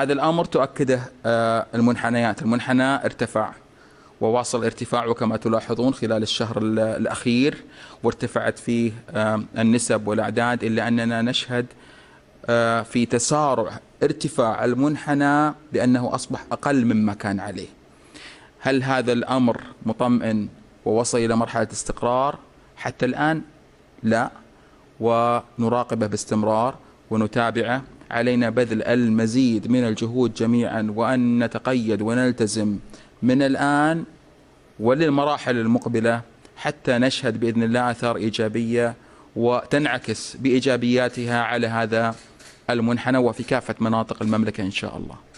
هذا الأمر تؤكده آه، المنحنيات المنحنى ارتفع وواصل ارتفاعه كما تلاحظون خلال الشهر الأخير وارتفعت فيه آه، النسب والأعداد إلا أننا نشهد آه، في تسارع ارتفاع المنحنى بانه أصبح أقل مما كان عليه هل هذا الأمر مطمئن ووصل إلى مرحلة استقرار حتى الآن لا ونراقبه باستمرار ونتابعه علينا بذل المزيد من الجهود جميعا وأن نتقيد ونلتزم من الآن وللمراحل المقبلة حتى نشهد بإذن الله آثار إيجابية وتنعكس بإيجابياتها على هذا المنحنى وفي كافة مناطق المملكة إن شاء الله